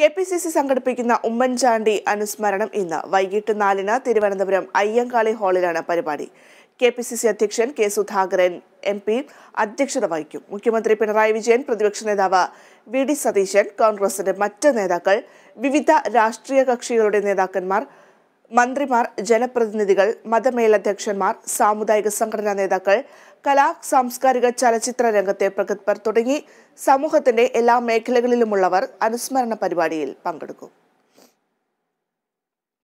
K P C C സംഘടിപ്പിക്കുന്ന ഉമ്മൻചാണ്ടി അനുസ്മരണം ഇന്ന് വൈകിട്ട് നാലിന് തിരുവനന്തപുരം അയ്യങ്കാളി ഹാളിലാണ് പരിപാടി കെ പി സി സി അധ്യക്ഷൻ കെ സുധാകരൻ എം പി അധ്യക്ഷത വഹിക്കും മുഖ്യമന്ത്രി പിണറായി വിജയൻ പ്രതിപക്ഷ നേതാവ് വി ഡി സതീശൻ കോൺഗ്രസിന്റെ മറ്റ് നേതാക്കൾ വിവിധ രാഷ്ട്രീയ കക്ഷികളുടെ നേതാക്കന്മാർ മന്ത്രിമാർ ജനപ്രതിനിധികൾ മതമേലധ്യക്ഷന്മാർ സാമുദായിക സംഘടനാ നേതാക്കൾ കലാ സാംസ്കാരിക ചലച്ചിത്ര രംഗത്തെ പ്രഗത്ഭർ തുടങ്ങി സമൂഹത്തിന്റെ എല്ലാ മേഖലകളിലുമുള്ളവർ അനുസ്മരണ പരിപാടിയിൽ പങ്കെടുക്കും